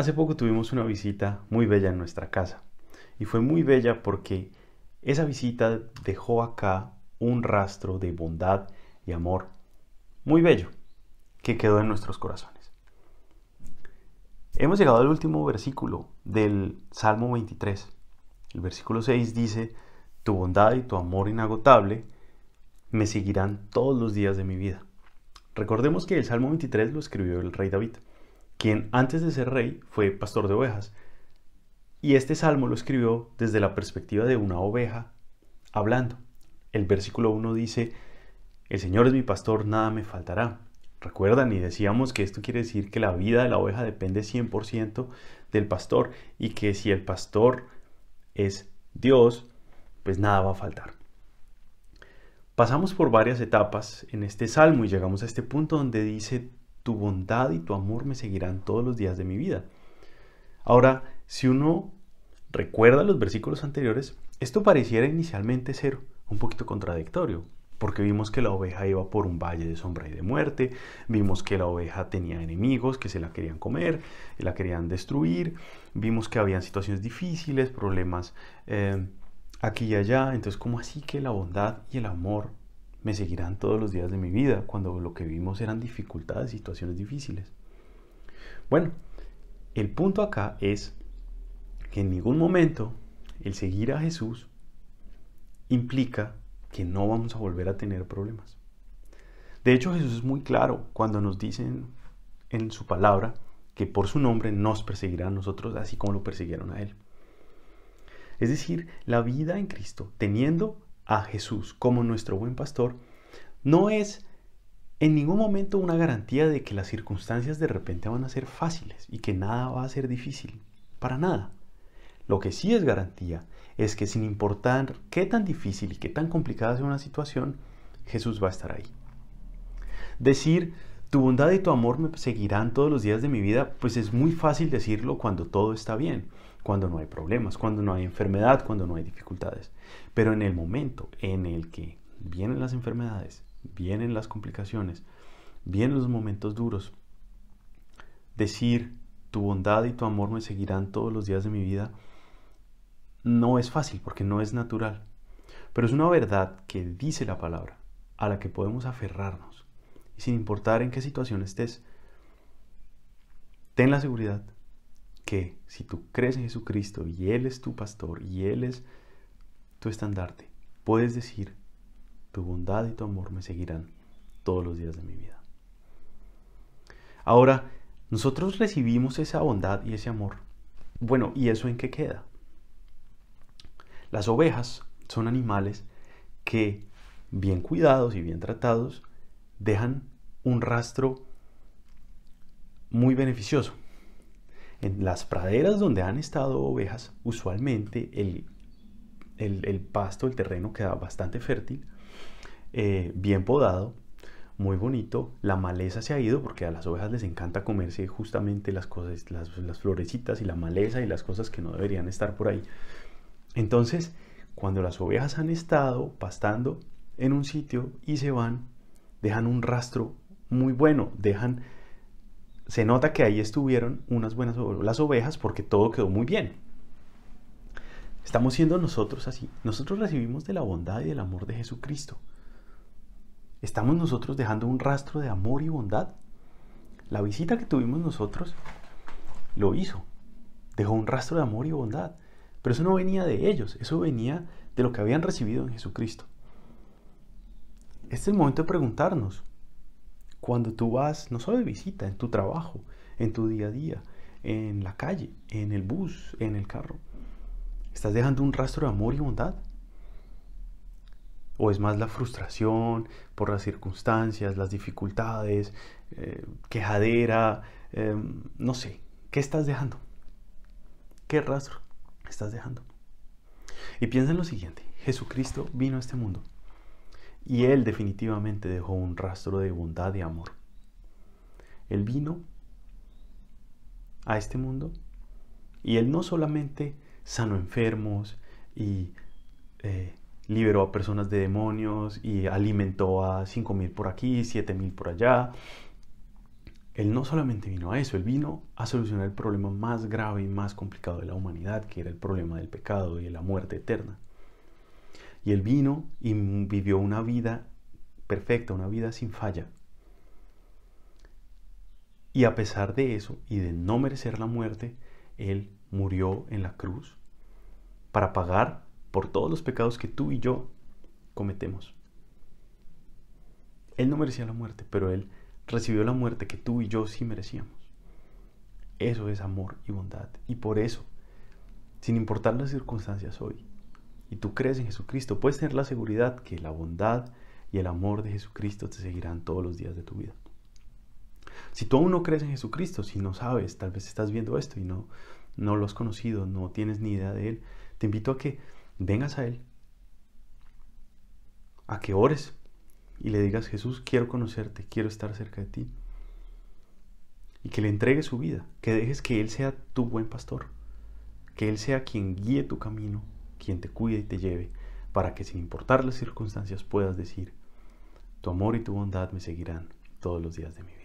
Hace poco tuvimos una visita muy bella en nuestra casa y fue muy bella porque esa visita dejó acá un rastro de bondad y amor muy bello que quedó en nuestros corazones. Hemos llegado al último versículo del Salmo 23. El versículo 6 dice, Tu bondad y tu amor inagotable me seguirán todos los días de mi vida. Recordemos que el Salmo 23 lo escribió el rey David quien antes de ser rey fue pastor de ovejas. Y este salmo lo escribió desde la perspectiva de una oveja hablando. El versículo 1 dice, el Señor es mi pastor, nada me faltará. Recuerdan y decíamos que esto quiere decir que la vida de la oveja depende 100% del pastor y que si el pastor es Dios, pues nada va a faltar. Pasamos por varias etapas en este salmo y llegamos a este punto donde dice tu bondad y tu amor me seguirán todos los días de mi vida. Ahora, si uno recuerda los versículos anteriores, esto pareciera inicialmente ser un poquito contradictorio, porque vimos que la oveja iba por un valle de sombra y de muerte, vimos que la oveja tenía enemigos que se la querían comer, la querían destruir, vimos que habían situaciones difíciles, problemas eh, aquí y allá, entonces ¿cómo así que la bondad y el amor me seguirán todos los días de mi vida, cuando lo que vimos eran dificultades, situaciones difíciles. Bueno, el punto acá es que en ningún momento el seguir a Jesús implica que no vamos a volver a tener problemas. De hecho, Jesús es muy claro cuando nos dicen en su palabra que por su nombre nos perseguirán a nosotros así como lo persiguieron a Él. Es decir, la vida en Cristo, teniendo a Jesús como nuestro buen pastor, no es en ningún momento una garantía de que las circunstancias de repente van a ser fáciles y que nada va a ser difícil, para nada. Lo que sí es garantía es que sin importar qué tan difícil y qué tan complicada sea una situación, Jesús va a estar ahí. Decir, tu bondad y tu amor me seguirán todos los días de mi vida, pues es muy fácil decirlo cuando todo está bien cuando no hay problemas, cuando no hay enfermedad, cuando no hay dificultades. Pero en el momento en el que vienen las enfermedades, vienen las complicaciones, vienen los momentos duros, decir tu bondad y tu amor me seguirán todos los días de mi vida no es fácil porque no es natural. Pero es una verdad que dice la palabra, a la que podemos aferrarnos. Y sin importar en qué situación estés, ten la seguridad que si tú crees en Jesucristo y Él es tu pastor y Él es tu estandarte, puedes decir, tu bondad y tu amor me seguirán todos los días de mi vida. Ahora, nosotros recibimos esa bondad y ese amor. Bueno, ¿y eso en qué queda? Las ovejas son animales que, bien cuidados y bien tratados, dejan un rastro muy beneficioso. En las praderas donde han estado ovejas, usualmente el, el, pasto, el terreno queda bastante fértil, eh, bien podado, muy bonito. La maleza se ha ido porque a las ovejas les encanta comerse justamente las cosas, las florecitas y la maleza y las cosas que no deberían estar por ahí. Entonces, cuando las ovejas han estado pastando en un sitio y se van, dejan un rastro muy bueno, dejan se nota que ahí estuvieron unas buenas las ovejas porque todo quedó muy bien. Estamos siendo nosotros así. Nosotros recibimos de la bondad y del amor de Jesucristo. ¿Estamos nosotros dejando un rastro de amor y bondad? La visita que tuvimos nosotros lo hizo. Dejó un rastro de amor y bondad. Pero eso no venía de ellos, eso venía de lo que habían recibido en Jesucristo. Este es el momento de preguntarnos, cuando tú vas, no solo de visita, en tu trabajo, en tu día a día, en la calle, en el bus, en el carro. ¿Estás dejando un rastro de amor y bondad? ¿O es más la frustración por las circunstancias, las dificultades, eh, quejadera, eh, no sé? ¿Qué estás dejando? ¿Qué rastro estás dejando? Y piensa en lo siguiente, Jesucristo vino a este mundo y Él definitivamente dejó un rastro de bondad y amor. Él vino a este mundo y Él no solamente sanó enfermos y eh, liberó a personas de demonios y alimentó a 5.000 por aquí, 7.000 por allá. Él no solamente vino a eso, él vino a solucionar el problema más grave y más complicado de la humanidad, que era el problema del pecado y de la muerte eterna. Y él vino y vivió una vida perfecta, una vida sin falla. Y a pesar de eso y de no merecer la muerte, él murió en la cruz para pagar por todos los pecados que tú y yo cometemos. Él no merecía la muerte, pero él recibió la muerte que tú y yo sí merecíamos. Eso es amor y bondad. Y por eso, sin importar las circunstancias hoy, y tú crees en Jesucristo, puedes tener la seguridad que la bondad y el amor de Jesucristo te seguirán todos los días de tu vida. Si tú aún no crees en Jesucristo, si no sabes, tal vez estás viendo esto y no, no lo has conocido, no tienes ni idea de Él, te invito a que vengas a Él, a que ores y le digas, Jesús, quiero conocerte, quiero estar cerca de ti. Y que le entregues su vida, que dejes que Él sea tu buen pastor, que Él sea quien guíe tu camino, quien te cuide y te lleve, para que sin importar las circunstancias puedas decir, tu amor y tu bondad me seguirán todos los días de mi vida.